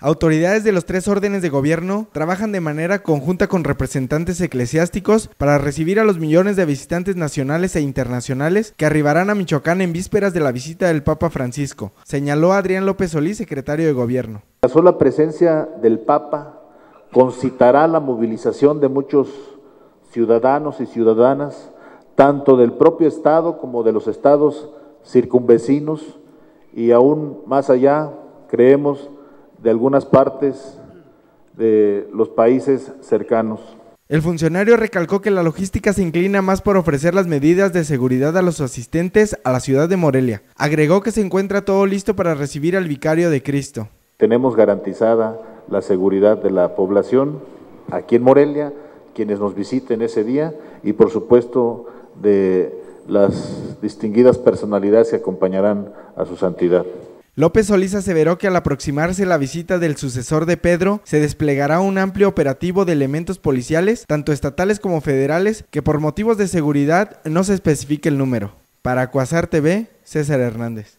Autoridades de los tres órdenes de gobierno trabajan de manera conjunta con representantes eclesiásticos para recibir a los millones de visitantes nacionales e internacionales que arribarán a Michoacán en vísperas de la visita del Papa Francisco, señaló Adrián López Solís, secretario de gobierno. La sola presencia del Papa concitará la movilización de muchos ciudadanos y ciudadanas, tanto del propio Estado como de los estados circunvecinos y aún más allá, creemos, de algunas partes de los países cercanos. El funcionario recalcó que la logística se inclina más por ofrecer las medidas de seguridad a los asistentes a la ciudad de Morelia. Agregó que se encuentra todo listo para recibir al vicario de Cristo. Tenemos garantizada la seguridad de la población aquí en Morelia, quienes nos visiten ese día y por supuesto de las distinguidas personalidades que acompañarán a su santidad. López Solís aseveró que al aproximarse la visita del sucesor de Pedro, se desplegará un amplio operativo de elementos policiales, tanto estatales como federales, que por motivos de seguridad no se especifique el número. Para Cuasar TV, César Hernández.